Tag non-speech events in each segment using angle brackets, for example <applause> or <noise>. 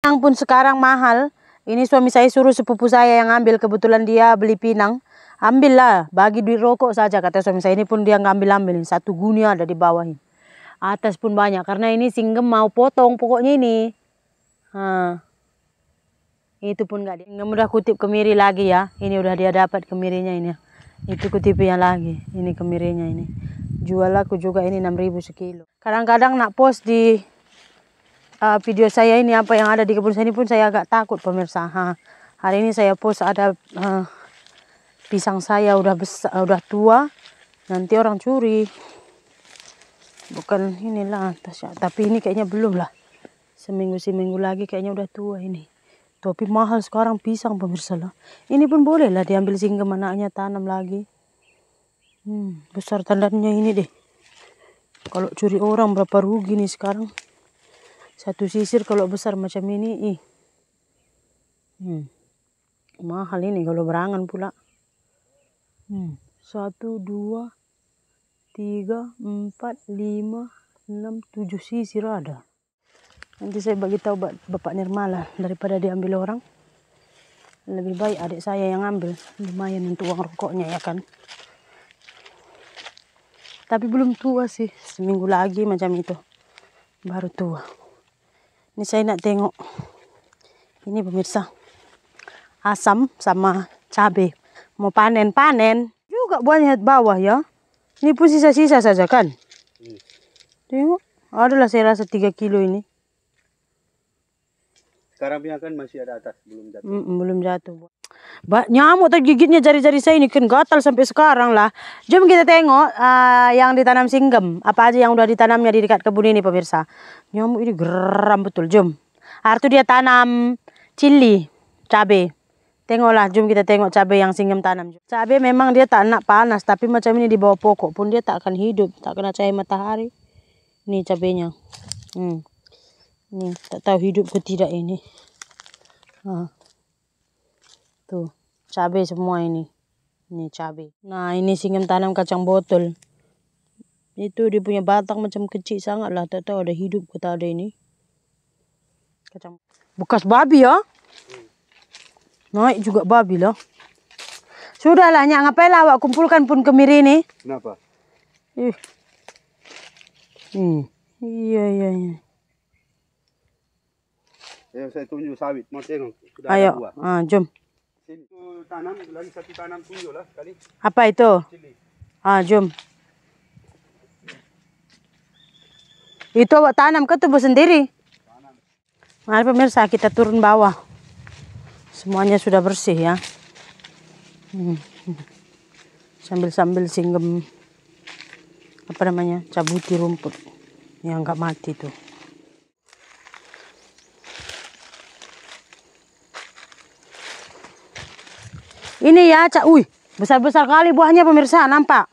Pinang pun sekarang mahal. Ini suami saya suruh sepupu saya yang ambil. Kebetulan dia beli pinang. Ambillah, bagi duit rokok saja. Kata suami saya ini pun dia ngambil ambil Satu guni ada di bawah ini. Atas pun banyak. Karena ini singgem mau potong pokoknya ini. Ha. Itu pun nggak. Singgem udah kutip kemiri lagi ya. Ini udah dia dapat kemirinya ini. Ya. Itu kutipnya lagi. Ini kemirinya ini. Jual aku juga ini 6000 sekilo. Kadang-kadang nak post di uh, video saya ini apa yang ada di kebun saya ini pun saya agak takut pemirsa. Ha. Hari ini saya post ada uh, pisang saya udah besar, uh, eh, udah tua. Nanti orang curi. Bukan inilah tasya, tapi ini kayaknya belum lah. Seminggu seminggu lagi kayaknya udah tua ini. Tapi mahal sekarang pisang pemirsa lah. Ini pun boleh lah diambil singgah manaknya tanam lagi. Hmm, besar tandanya ini deh. Kalau curi orang berapa rugi nih sekarang. Satu sisir kalau besar macam ini ih hmm. mahal ini kalau berangan pula. Hmm. Satu, dua, tiga, empat, lima, enam, tujuh sisir ada. Nanti saya bagi tahu Bapak Nirmala daripada diambil orang. Lebih baik adik saya yang ambil. Lumayan untuk uang rokoknya ya kan. Tapi belum tua sih. Seminggu lagi macam itu. Baru tua. Ini saya nak tengok. Ini pemirsa. Asam sama cabe Mau panen-panen. Juga banyak bawah ya. Ini pun sisa-sisa saja kan. Iya. Tengok. Adalah saya rasa 3 kilo ini. Sekarang punya kan masih ada atas, belum jatuh. Mm, belum jatuh. Ba nyamuk tadi gigitnya jari-jari saya ini kan gatal sampai sekarang lah. Jom kita tengok uh, yang ditanam singgem, apa aja yang udah ditanamnya di dekat kebun ini pemirsa. Nyamuk ini geram betul, jom. Artu dia tanam cili, cabai. Tengoklah, jom kita tengok cabe yang singgem tanam. Cabe memang dia tak nak panas, tapi macam ini di bawah pokok pun dia tak akan hidup, tak kena cahaya matahari. Ini cabenya. Hmm. Nih, tak tahu hidup ke tidak ini. Ah, Tuh, cabai semua ini. Ini cabai. Nah, ini singem tanam kacang botol. Itu dia punya batang macam kecil sangat lah. Tak tahu ada hidup ke tak ada ini. Kacang. Bekas babi ya. Hmm. Naik juga babi lah. Sudahlah, Nyak. Ngapain lah awak kumpulkan pun kemiri ini? Kenapa? Ih. Eh. Hmm. Iya, iya, iya ayo eh, saya tunjuk sawit. Mau tengok. Sudah Ayo. Ah, jom. Itu tanam lagi satu tanam tunjuk lah kali. Apa itu? Ah, jom. Itu awak tanam ke tubuh sendiri? Tanam. Mari pemirsa kita turun bawah. Semuanya sudah bersih ya. Hmm. Sambil-sambil hmm. singgem apa namanya cabuti rumput yang nggak mati tuh. Ini ya, cak. Wih, besar-besar kali buahnya pemirsa, nampak.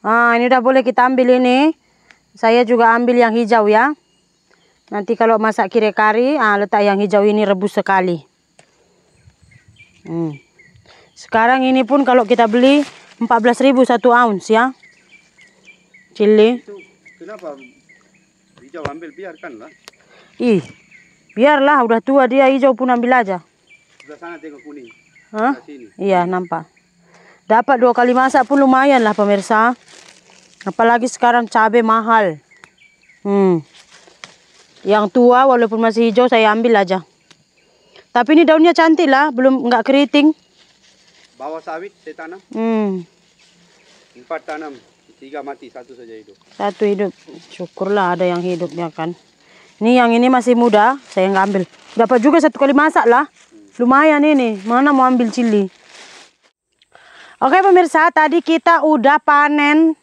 Nah, ini udah boleh kita ambil ini. Saya juga ambil yang hijau ya. Nanti kalau masak kiri kari, ah, letak yang hijau ini rebus sekali. Hmm. Sekarang ini pun kalau kita beli 14.000 satu ounce ya. Cili. kenapa hijau ambil biarkan lah? Ih. Biarlah udah tua dia hijau pun ambil aja. Sudah sangat tengok kuning. Hah? Iya, nampak. Dapat dua kali masak pun lumayan lah pemirsa. Apalagi sekarang cabai mahal. Hmm. Yang tua walaupun masih hijau saya ambil aja. Tapi ini daunnya cantik lah, belum nggak keriting. Bawah sawit saya tanam. Hmm. Empat tanam, tiga mati, satu saja hidup. Satu hidup, syukurlah ada yang hidupnya kan. Ini yang ini masih muda, saya nggak ambil. Dapat juga satu kali masak lah. Lumayan ini. Mana mau ambil cili? Oke pemirsa, tadi kita udah panen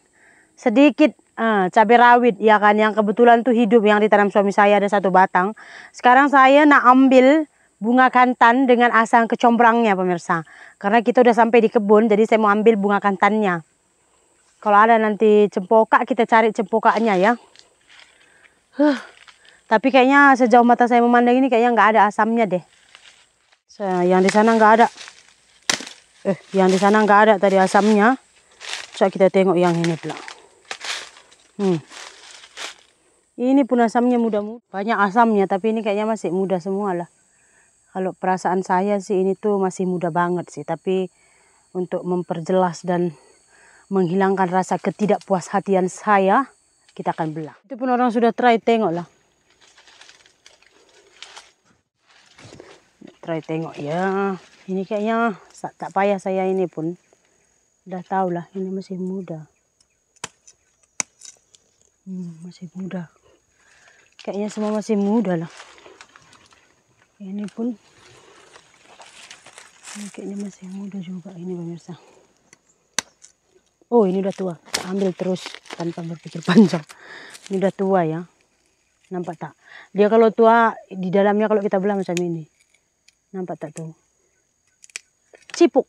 sedikit uh, cabai rawit ya kan yang kebetulan tuh hidup yang ditanam suami saya ada satu batang. Sekarang saya nak ambil bunga kantan dengan asam kecombrangnya pemirsa. Karena kita udah sampai di kebun jadi saya mau ambil bunga kantannya. Kalau ada nanti cempoka kita cari cempokanya ya. Huh. Tapi kayaknya sejauh mata saya memandang ini kayaknya nggak ada asamnya deh. Saya yang di sana nggak ada. Eh, yang di sana nggak ada tadi asamnya. Coba kita tengok yang ini pula. Hmm. Ini pun asamnya mudah, muda Banyak asamnya, tapi ini kayaknya masih muda semua lah. Kalau perasaan saya sih ini tuh masih muda banget sih. Tapi untuk memperjelas dan menghilangkan rasa ketidakpuas hatian saya, kita akan belah. Itu pun orang sudah try, tengok lah. try tengok ya. Ini kayaknya tak payah saya ini pun. Udah tahu lah ini masih muda. Hmm, masih muda. Kayaknya semua masih muda lah. Ini pun ini kayaknya masih muda juga ini pemirsa. Oh ini udah tua. Ambil terus tanpa berpikir <laughs> panjang. Ini udah tua ya. Nampak tak? Dia kalau tua di dalamnya kalau kita belah macam ini. Nampak tak tu Cipuk.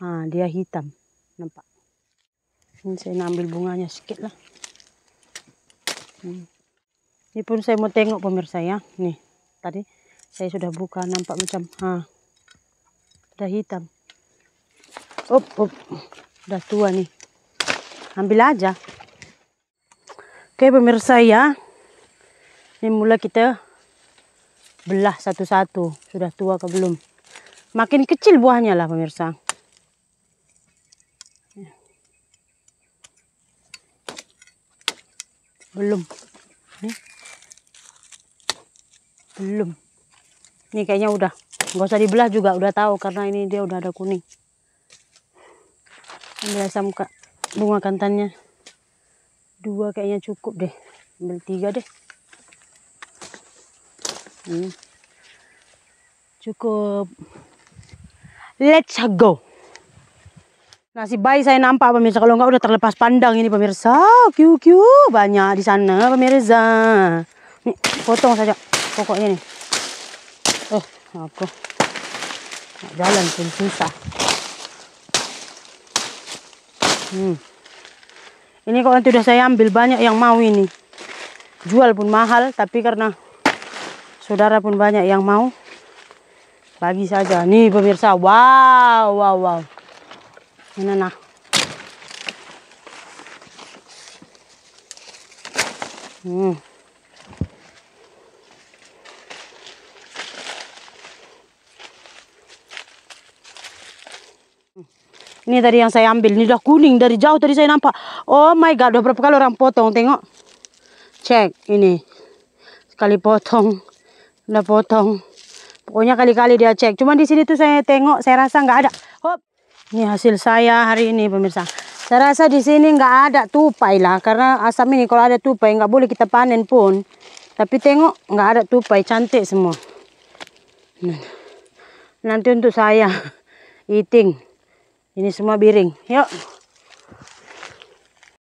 Ah, dia hitam. Nampak? Ini saya ambil bunganya sedikit lah. Ini hmm. pun saya mau tengok pemirsa ya. Nih, tadi saya sudah buka nampak macam ha. Sudah hitam. Up, up. Sudah tua nih. Ambil aja. Oke pemirsa ya. Ini mula kita belah satu-satu. Sudah tua ke belum. Makin kecil buahnya lah pemirsa. Belum. Ini. Belum. Ini kayaknya udah. Nggak usah dibelah juga. Udah tahu karena ini dia udah ada kuning. Ambil asam bunga kantannya. Dua kayaknya cukup deh. Ambil tiga deh. Hmm. Cukup. Let's go. Nah, si bayi saya nampak pemirsa kalau enggak udah terlepas pandang ini pemirsa. Kiu kiu banyak di sana pemirsa. Nih, hmm, potong saja pokoknya nih. Eh, aku Jalan pun susah. Hmm. Ini kok nanti udah saya ambil banyak yang mau ini. Jual pun mahal tapi karena saudara pun banyak yang mau bagi saja nih pemirsa wow wow wow ini nah hmm. ini tadi yang saya ambil ini udah kuning dari jauh tadi saya nampak oh my god udah berapa kali orang potong tengok cek ini sekali potong udah potong pokoknya kali-kali dia cek cuman di sini tuh saya tengok saya rasa nggak ada hop ini hasil saya hari ini pemirsa saya rasa di sini nggak ada tupai lah karena asam ini kalau ada tupai nggak boleh kita panen pun tapi tengok nggak ada tupai cantik semua nah, nanti untuk saya <laughs> eating ini semua biring yuk